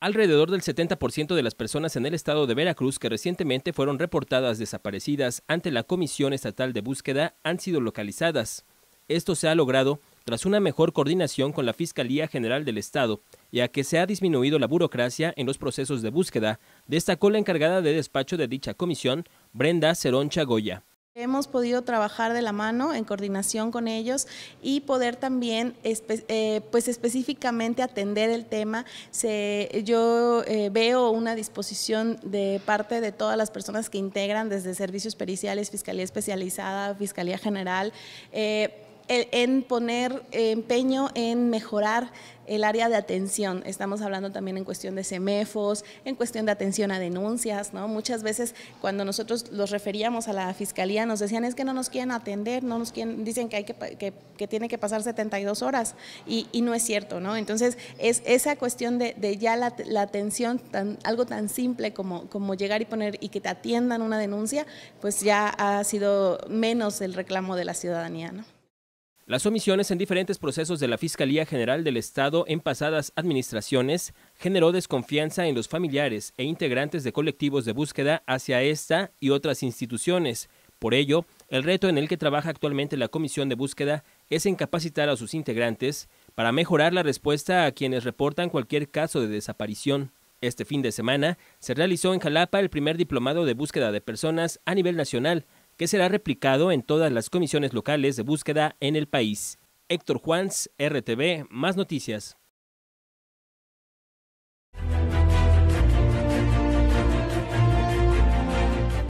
Alrededor del 70% de las personas en el estado de Veracruz que recientemente fueron reportadas desaparecidas ante la Comisión Estatal de Búsqueda han sido localizadas. Esto se ha logrado tras una mejor coordinación con la Fiscalía General del Estado, ya que se ha disminuido la burocracia en los procesos de búsqueda, destacó la encargada de despacho de dicha comisión, Brenda Cerón Chagoya. Hemos podido trabajar de la mano en coordinación con ellos y poder también, eh, pues específicamente atender el tema. Se, yo eh, veo una disposición de parte de todas las personas que integran desde servicios periciales, fiscalía especializada, fiscalía general. Eh, en poner empeño en mejorar el área de atención. Estamos hablando también en cuestión de semefos, en cuestión de atención a denuncias, ¿no? Muchas veces cuando nosotros los referíamos a la fiscalía nos decían es que no nos quieren atender, no nos quieren, dicen que hay que, que, tiene que pasar 72 horas y, no es cierto, ¿no? Entonces es esa cuestión de, ya la, atención, tan, algo tan simple como, como llegar y poner y que te atiendan una denuncia, pues ya ha sido menos el reclamo de la ciudadanía, ¿no? Las omisiones en diferentes procesos de la Fiscalía General del Estado en pasadas administraciones generó desconfianza en los familiares e integrantes de colectivos de búsqueda hacia esta y otras instituciones. Por ello, el reto en el que trabaja actualmente la Comisión de Búsqueda es en capacitar a sus integrantes para mejorar la respuesta a quienes reportan cualquier caso de desaparición. Este fin de semana se realizó en Jalapa el primer diplomado de búsqueda de personas a nivel nacional, que será replicado en todas las comisiones locales de búsqueda en el país. Héctor Juanz, RTV, más noticias.